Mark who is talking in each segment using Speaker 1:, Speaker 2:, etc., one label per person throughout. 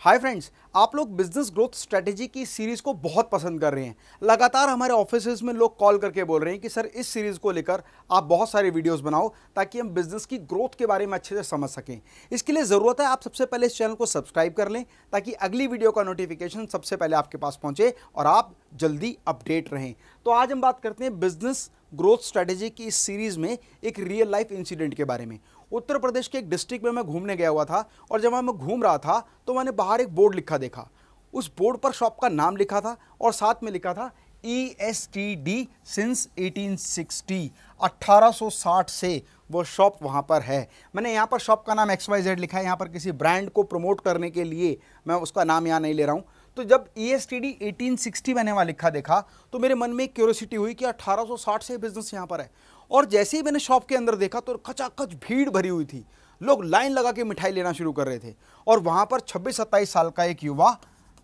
Speaker 1: हाय friends आप लोग business growth strategy की सीरीज़ को बहुत पसंद कर रहे हैं लगातार हमारे ऑफिस में लोग कॉल करके बोल रहे हैं कि सर इस सीरीज़ को लेकर आप बहुत सारे वीडियोस बनाओ ताकि हम बिजनेस की ग्रोथ के बारे में अच्छे से समझ सकें इसके लिए ज़रूरत है आप सबसे पहले इस चैनल को सब्सक्राइब कर लें ताकि अगली वीडियो का नोटिफिकेशन सबसे पहले आपके पास पहुँचे और आप जल्दी अपडेट रहें तो आज हम बात करते हैं बिजनेस ग्रोथ स्ट्रेटेजी की इस सीरीज़ में एक रियल लाइफ इंसिडेंट के बारे में उत्तर प्रदेश के एक डिस्ट्रिक्ट में मैं घूमने गया हुआ था और जब मैं घूम रहा था तो मैंने बाहर एक बोर्ड लिखा देखा उस बोर्ड पर शॉप का नाम लिखा था और साथ में लिखा था E S T D since 1860 1860 से वो शॉप वहाँ पर है मैंने यहाँ पर शॉप का नाम एक्स वाई जेड लिखा है यहाँ पर किसी ब्रांड को प्रमोट करने के लिए मैं उसका नाम यहाँ नहीं ले रहा हूँ तो जब E S T D eighteen sixty मैंने वहाँ लिखा देखा तो मेरे मन में एक क्यूरोसिटी हुई कि 1860 से बिज़नेस यहाँ पर है और जैसे ही मैंने शॉप के अंदर देखा तो खचाखच भीड़ भरी हुई थी लोग लाइन लगा के मिठाई लेना शुरू कर रहे थे और वहाँ पर छब्बीस सत्ताईस साल का एक युवा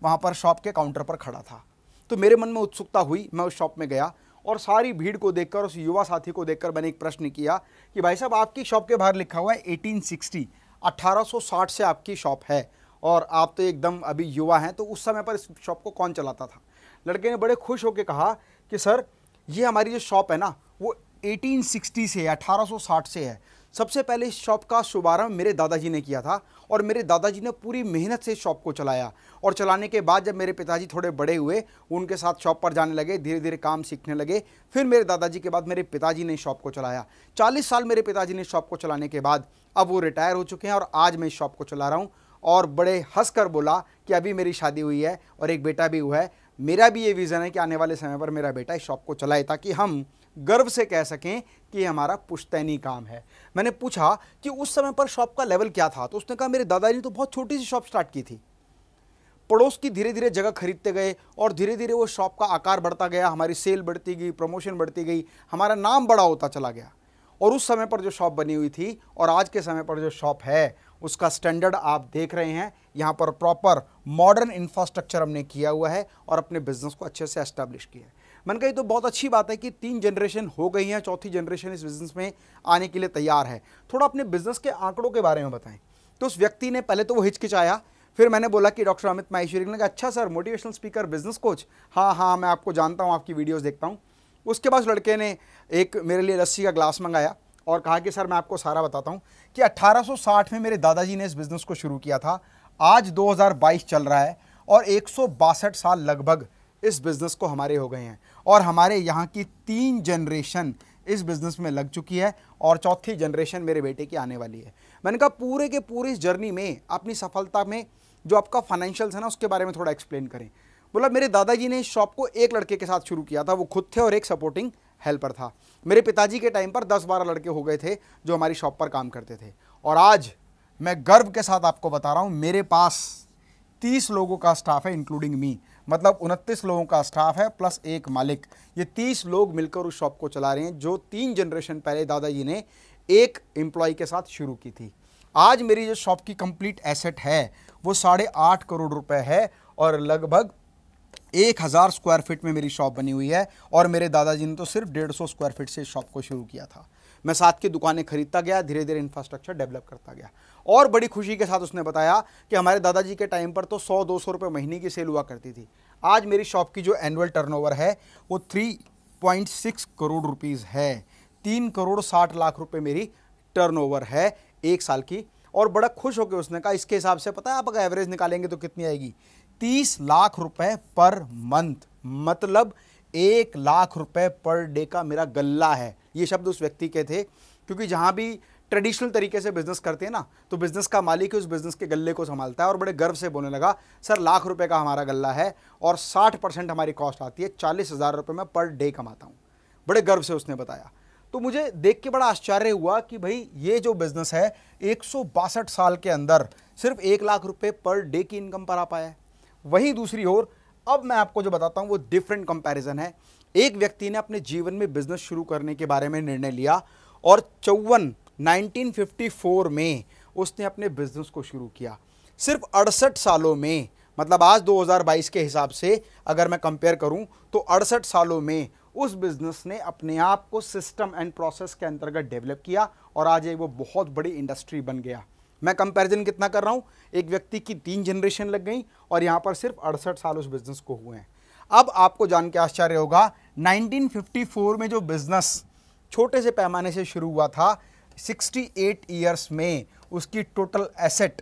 Speaker 1: वहाँ पर शॉप के काउंटर पर खड़ा था तो मेरे मन में उत्सुकता हुई मैं उस शॉप में गया और सारी भीड़ को देखकर उस युवा साथी को देखकर मैंने एक प्रश्न किया कि भाई साहब आपकी शॉप के बाहर लिखा हुआ है 1860 1860 से आपकी शॉप है और आप तो एकदम अभी युवा हैं तो उस समय पर इस शॉप को कौन चलाता था लड़के ने बड़े खुश होकर कहा कि सर ये हमारी जो शॉप है ना वो 1860 से है 1860 से है सबसे पहले इस शॉप का शुभारंभ मेरे दादाजी ने किया था और मेरे दादाजी ने पूरी मेहनत से शॉप को चलाया और चलाने के बाद जब मेरे पिताजी थोड़े बड़े हुए उनके साथ शॉप पर जाने लगे धीरे धीरे काम सीखने लगे फिर मेरे दादाजी के बाद मेरे पिताजी ने शॉप को चलाया चालीस साल मेरे पिताजी ने शॉप को चलाने के बाद अब वो रिटायर हो चुके हैं और आज मैं इस शॉप को चला रहा हूँ और बड़े हंस कर बोला कि अभी मेरी शादी हुई है और एक बेटा भी हुआ है मेरा भी ये विज़न है कि आने वाले समय पर मेरा बेटा इस शॉप को चलाए ताकि हम गर्व से कह सकें कि ये हमारा पुश्तैनी काम है मैंने पूछा कि उस समय पर शॉप का लेवल क्या था तो उसने कहा मेरे दादाजी ने तो बहुत छोटी सी शॉप स्टार्ट की थी पड़ोस की धीरे धीरे जगह खरीदते गए और धीरे धीरे वो शॉप का आकार बढ़ता गया हमारी सेल बढ़ती गई प्रमोशन बढ़ती गई हमारा नाम बड़ा होता चला गया और उस समय पर जो शॉप बनी हुई थी और आज के समय पर जो शॉप है उसका स्टैंडर्ड आप देख रहे हैं यहाँ पर प्रॉपर मॉडर्न इंफ्रास्ट्रक्चर हमने किया हुआ है और अपने बिजनेस को अच्छे से एस्टैब्लिश किया है मैंने कहा तो बहुत अच्छी बात है कि तीन जनरेशन हो गई हैं चौथी जनरेशन इस बिज़नेस में आने के लिए तैयार है थोड़ा अपने बिज़नेस के आंकड़ों के बारे में बताएं तो उस व्यक्ति ने पहले तो वो हिचकिचाया फिर मैंने बोला कि डॉक्टर अमित माहेश्वरी ने कहा अच्छा sir motivational speaker business coach हाँ हाँ मैं आपको जानता हूँ आपकी वीडियोज़ देखता हूँ उसके बाद लड़के ने एक मेरे लिए लस्सी का ग्लास मंगाया और कहा कि सर मैं आपको सारा बताता हूँ कि 1860 में मेरे दादाजी ने इस बिज़नेस को शुरू किया था आज 2022 चल रहा है और एक साल लगभग इस बिज़नेस को हमारे हो गए हैं और हमारे यहाँ की तीन जनरेशन इस बिज़नेस में लग चुकी है और चौथी जनरेशन मेरे बेटे की आने वाली है मैंने कहा पूरे के पूरे इस जर्नी में अपनी सफलता में जो आपका फाइनेंशियल्स है ना उसके बारे में थोड़ा एक्सप्लेन करें बोला मेरे दादाजी ने इस शॉप को एक लड़के के साथ शुरू किया था वो खुद थे और एक सपोर्टिंग हेल्पर था मेरे पिताजी के टाइम पर दस बारह लड़के हो गए थे जो हमारी शॉप पर काम करते थे और आज मैं गर्व के साथ आपको बता रहा हूँ मेरे पास तीस लोगों का स्टाफ है इंक्लूडिंग मी मतलब उनतीस लोगों का स्टाफ है प्लस एक मालिक ये तीस लोग मिलकर उस शॉप को चला रहे हैं जो तीन जनरेशन पहले दादाजी ने एक एम्प्लॉय के साथ शुरू की थी आज मेरी जो शॉप की कंप्लीट एसेट है वो साढ़े आठ करोड़ रुपए है और लगभग एक हज़ार स्क्वायर फीट में मेरी शॉप बनी हुई है और मेरे दादाजी ने तो सिर्फ डेढ़ सौ स्क्वायर फीट से शॉप को शुरू किया था मैं साथ की दुकानें खरीदता गया धीरे धीरे इंफ्रास्ट्रक्चर डेवलप करता गया और बड़ी खुशी के साथ उसने बताया कि हमारे दादाजी के टाइम पर तो सौ दो सौ रुपये महीने की सेल हुआ करती थी आज मेरी शॉप की जो एनुअल टर्नओवर है वो three point six crore rupees है तीन करोड़ साठ लाख रुपये मेरी टर्नओवर है एक साल की और बड़ा खुश होकर उसने कहा इसके हिसाब से पता है आप अगर एवरेज निकालेंगे तो कितनी आएगी तीस लाख रुपए पर मंथ मतलब एक लाख रुपए पर डे का मेरा गल्ला है ये शब्द उस व्यक्ति के थे क्योंकि जहाँ भी ट्रेडिशनल तरीके से बिजनेस करते हैं ना तो बिजनेस का मालिक ही उस बिजनेस के गल्ले को संभालता है और बड़े गर्व से बोलने लगा सर लाख रुपए का हमारा गला है और 60 परसेंट हमारी कॉस्ट आती है चालीस हज़ार रुपये मैं पर डे कमाता हूँ बड़े गर्व से उसने बताया तो मुझे देख के बड़ा आश्चर्य हुआ कि भाई ये जो बिज़नेस है एक साल के अंदर सिर्फ एक लाख रुपये पर डे की इनकम पर आ पाया है वहीं दूसरी ओर अब मैं आपको जो बताता हूँ वो डिफरेंट कंपेरिजन है एक व्यक्ति ने अपने जीवन में बिजनेस शुरू करने के बारे में निर्णय लिया और चौवन 1954 में उसने अपने बिजनेस को शुरू किया सिर्फ अड़सठ सालों में मतलब आज 2022 के हिसाब से अगर मैं कंपेयर करूं तो अड़सठ सालों में उस बिज़नेस ने अपने आप को सिस्टम एंड प्रोसेस के अंतर्गत डेवलप किया और आज एक वो बहुत बड़ी इंडस्ट्री बन गया मैं कंपैरिजन कितना कर रहा हूँ एक व्यक्ति की तीन जनरेशन लग गई और यहाँ पर सिर्फ अड़सठ साल उस बिज़नेस को हुए हैं अब आपको जान के आश्चर्य होगा 1954 में जो बिज़नेस छोटे से पैमाने से शुरू हुआ था 68 ईयर्स में उसकी total asset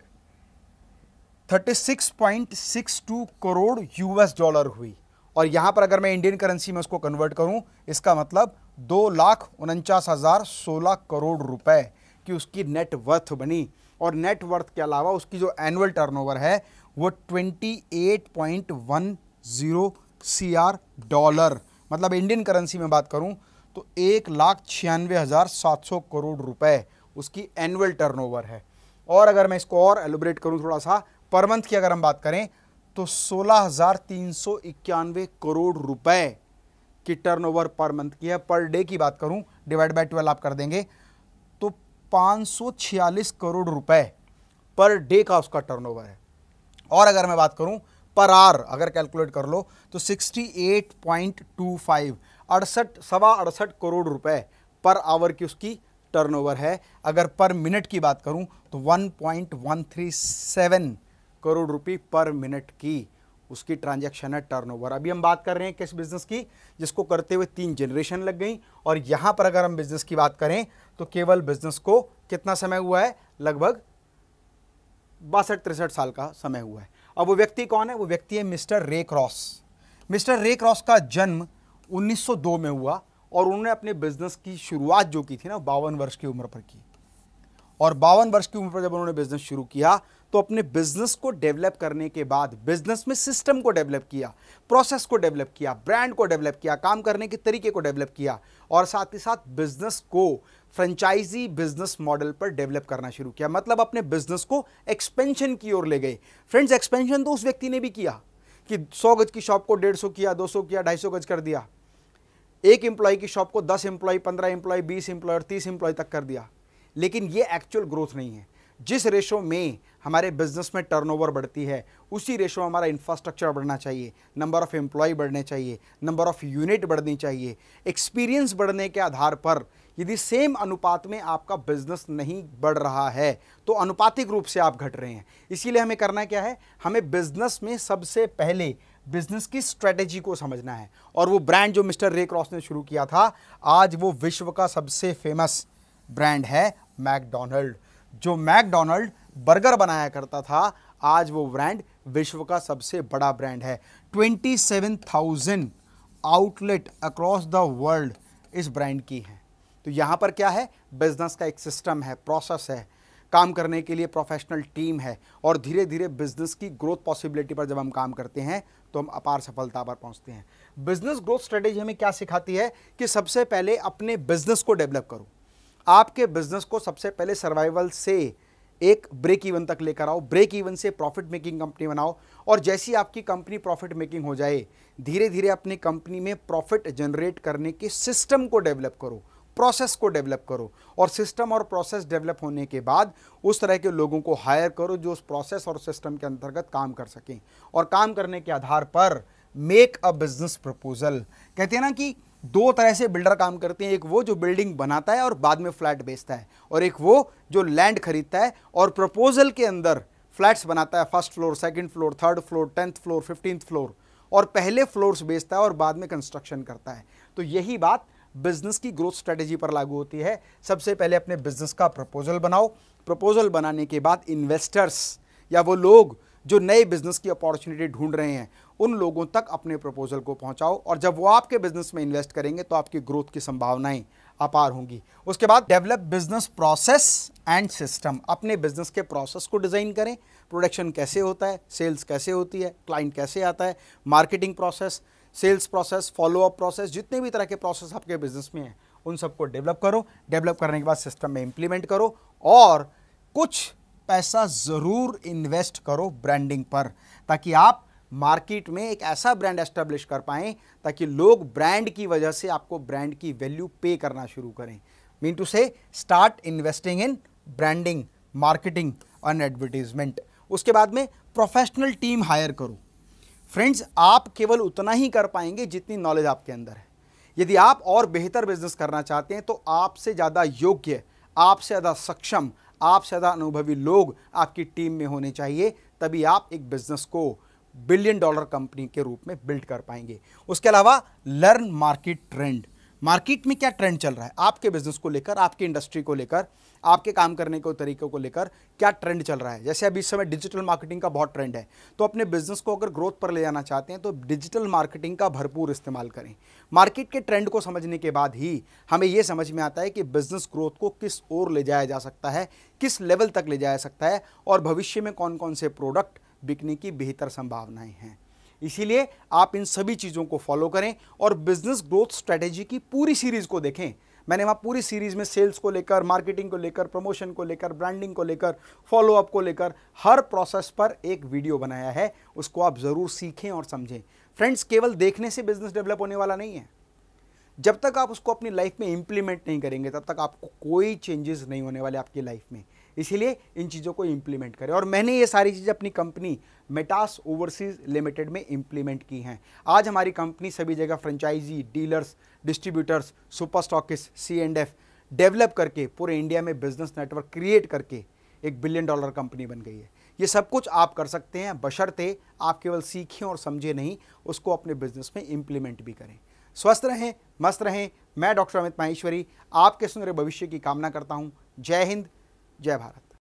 Speaker 1: 36.62 crore US dollar हुई और यहाँ पर अगर मैं इंडियन करेंसी में उसको कन्वर्ट करूँ इसका मतलब दो लाख उनचास हज़ार सोलह करोड़ रुपए की उसकी नेट वर्थ बनी और नेट वर्थ के अलावा उसकी जो एनुअल टर्नओवर है वो twenty eight point one zero C R dollar मतलब इंडियन करेंसी में बात करूं तो एक लाख छियानवे हज़ार सात सौ करोड़ रुपए उसकी एनुअल टर्नओवर है और अगर मैं इसको और एलोब्रेट करूं थोड़ा सा पर मंथ की अगर हम बात करें तो सोलह हज़ार तीन सौ इक्यानवे करोड़ रुपए की टर्नओवर पर मंथ की है पर डे की बात करूं डिवाइड बाय ट्वेल्व आप कर देंगे तो पाँच सौ छियालीस करोड़ रुपए पर डे का उसका टर्न है और अगर मैं बात करूँ पर आर अगर कैलकुलेट कर लो तो 68.25 अड़सठ सवा अड़सठ करोड़ रुपए पर आवर की उसकी टर्नओवर है अगर पर मिनट की बात करूं तो 1.137 करोड़ रुपए पर मिनट की उसकी ट्रांजैक्शन है टर्नओवर अभी हम बात कर रहे हैं किस बिज़नेस की जिसको करते हुए तीन जनरेशन लग गई और यहाँ पर अगर हम बिज़नेस की बात करें तो केवल बिज़नेस को कितना समय हुआ है लगभग बासठ तिरसठ साल का समय हुआ है और वो व्यक्ति कौन है वो व्यक्ति है मिस्टर रे क्रॉस मिस्टर रे क्रॉस का जन्म 1902 में हुआ और उन्होंने अपने बिजनेस की शुरुआत जो की थी ना बावन वर्ष की उम्र पर की और बावन वर्ष की उम्र पर जब उन्होंने बिजनेस शुरू किया तो अपने बिजनेस को डेवलप करने के बाद बिजनेस में सिस्टम को डेवलप किया प्रोसेस को डेवलप किया ब्रांड को डेवलप किया काम करने के तरीके को डेवलप किया और साथ ही साथ बिजनेस को फ्रेंचाइजी बिजनेस मॉडल पर डेवलप करना शुरू किया मतलब अपने बिजनेस को एक्सपेंशन की ओर ले गए फ्रेंड्स एक्सपेंशन तो उस व्यक्ति ने भी किया कि 100 गज की शॉप को 150 किया 200 किया 250 गज कर दिया एक एम्प्लॉय की शॉप को 10 एम्प्लॉय 15 एम्प्लॉय 20 एम्प्लॉय और 30 एम्प्लॉय तक कर दिया लेकिन ये एक्चुअल ग्रोथ नहीं है जिस रेशो में हमारे बिजनेस में टर्नओवर बढ़ती है उसी रेशो में हमारा इंफ्रास्ट्रक्चर बढ़ना चाहिए नंबर ऑफ़ एम्प्लॉय बढ़ने चाहिए नंबर ऑफ़ यूनिट बढ़नी चाहिए एक्सपीरियंस बढ़ने के आधार पर यदि सेम अनुपात में आपका बिजनेस नहीं बढ़ रहा है तो अनुपातिक रूप से आप घट रहे हैं इसीलिए हमें करना क्या है हमें बिजनेस में सबसे पहले बिजनेस की स्ट्रेटेजी को समझना है और वो ब्रांड जो मिस्टर रे क्रॉस ने शुरू किया था आज वो विश्व का सबसे फेमस ब्रांड है मैकडोनल्ड जो मैकडोनल्ड बर्गर बनाया करता था आज वो ब्रांड विश्व का सबसे बड़ा ब्रांड है 27,000 आउटलेट अक्रॉस द वर्ल्ड इस ब्रांड की हैं तो यहाँ पर क्या है बिजनेस का एक सिस्टम है प्रोसेस है काम करने के लिए प्रोफेशनल टीम है और धीरे धीरे बिजनेस की ग्रोथ पॉसिबिलिटी पर जब हम काम करते हैं तो हम अपार सफलता पर पहुंचते हैं बिजनेस ग्रोथ स्ट्रेटेजी हमें क्या सिखाती है कि सबसे पहले अपने बिजनेस को डेवलप करो आपके बिजनेस को सबसे पहले सर्वाइवल से एक ब्रेक इवन तक लेकर आओ ब्रेक इवन से प्रॉफिट मेकिंग कंपनी बनाओ और जैसी आपकी कंपनी प्रॉफिट मेकिंग हो जाए धीरे धीरे अपनी कंपनी में प्रॉफिट जनरेट करने के सिस्टम को डेवलप करो प्रोसेस को डेवलप करो और सिस्टम और प्रोसेस डेवलप होने के बाद उस तरह के लोगों को हायर करो जो उस प्रोसेस और सिस्टम के अंतर्गत काम कर सकें और काम करने के आधार पर मेक अ बिजनेस प्रपोजल कहते हैं ना कि दो तरह से बिल्डर काम करते हैं एक वो जो बिल्डिंग बनाता है और बाद में फ्लैट बेचता है और एक वो जो लैंड खरीदता है और प्रपोजल के अंदर फ्लैट्स बनाता है first floor second floor third floor tenth floor fifteenth floor और पहले फ्लोर्स बेचता है और बाद में कंस्ट्रक्शन करता है तो यही बात बिजनेस की ग्रोथ स्ट्रेटेजी पर लागू होती है सबसे पहले अपने बिजनेस का प्रपोजल बनाओ प्रपोजल बनाने के बाद इन्वेस्टर्स या वो लोग जो नए बिजनेस की अपॉर्चुनिटी ढूंढ रहे हैं उन लोगों तक अपने प्रपोजल को पहुंचाओ और जब वो आपके बिजनेस में इन्वेस्ट करेंगे तो आपकी ग्रोथ की संभावनाएं अपार होंगी उसके बाद develop business process and system अपने बिजनेस के प्रोसेस को डिज़ाइन करें प्रोडक्शन कैसे होता है सेल्स कैसे होती है क्लाइंट कैसे आता है marketing process sales process follow up process जितने भी तरह के प्रोसेस आपके बिजनेस में हैं उन सबको डेवलप करो डेवलप करने के बाद सिस्टम में इंप्लीमेंट करो और कुछ पैसा ज़रूर इन्वेस्ट करो ब्रांडिंग पर ताकि आप मार्केट में एक ऐसा ब्रांड एस्टेब्लिश कर पाएँ ताकि लोग ब्रांड की वजह से आपको ब्रांड की वैल्यू पे करना शुरू करें mean to say start investing in branding marketing and advertisement उसके बाद में प्रोफेशनल टीम हायर करो फ्रेंड्स आप केवल उतना ही कर पाएंगे जितनी नॉलेज आपके अंदर है यदि आप और बेहतर बिजनेस करना चाहते हैं तो आपसे ज़्यादा योग्य आपसे ज़्यादा सक्षम आप सदा अनुभवी लोग आपकी टीम में होने चाहिए तभी आप एक बिजनेस को बिलियन डॉलर कंपनी के रूप में बिल्ड कर पाएंगे उसके अलावा लर्न मार्केट ट्रेंड मार्केट में क्या ट्रेंड चल रहा है आपके बिजनेस को लेकर आपकी इंडस्ट्री को लेकर आपके काम करने के तरीकों को लेकर क्या ट्रेंड चल रहा है जैसे अभी इस समय डिजिटल मार्केटिंग का बहुत ट्रेंड है तो अपने बिजनेस को अगर ग्रोथ पर ले जाना चाहते हैं तो डिजिटल मार्केटिंग का भरपूर इस्तेमाल करें मार्केट के ट्रेंड को समझने के बाद ही हमें ये समझ में आता है कि बिजनेस ग्रोथ को किस ओर ले जाया जा सकता है किस लेवल तक ले जाया सकता है और भविष्य में कौन कौन से प्रोडक्ट बिकने की बेहतर संभावनाएँ हैं इसीलिए आप इन सभी चीज़ों को फॉलो करें और बिजनेस ग्रोथ स्ट्रैटेजी की पूरी सीरीज़ को देखें मैंने वहाँ पूरी सीरीज़ में सेल्स को लेकर मार्केटिंग को लेकर प्रमोशन को लेकर ब्रांडिंग को लेकर फॉलोअप को लेकर हर प्रोसेस पर एक वीडियो बनाया है उसको आप ज़रूर सीखें और समझें फ्रेंड्स केवल देखने से बिजनेस डेवलप होने वाला नहीं है जब तक आप उसको अपनी लाइफ में इम्प्लीमेंट नहीं करेंगे तब तक आपको कोई चेंजेस नहीं होने वाले आपकी लाइफ में इसीलिए इन चीज़ों को इम्प्लीमेंट करें और मैंने ये सारी चीज़ें अपनी कंपनी मेटास ओवरसीज़ लिमिटेड में इम्प्लीमेंट की हैं आज हमारी कंपनी सभी जगह franchise dealers distributors super stockist C and F develop करके पूरे इंडिया में बिजनेस नेटवर्क क्रिएट करके एक बिलियन डॉलर कंपनी बन गई है ये सब कुछ आप कर सकते हैं बशर्ते आप केवल सीखें और समझें नहीं उसको अपने बिजनेस में इम्प्लीमेंट भी करें स्वस्थ रहें मस्त रहें मैं डॉक्टर अमित माहेश्वरी आपके सुंदर भविष्य की कामना करता हूँ जय हिंद जय भारत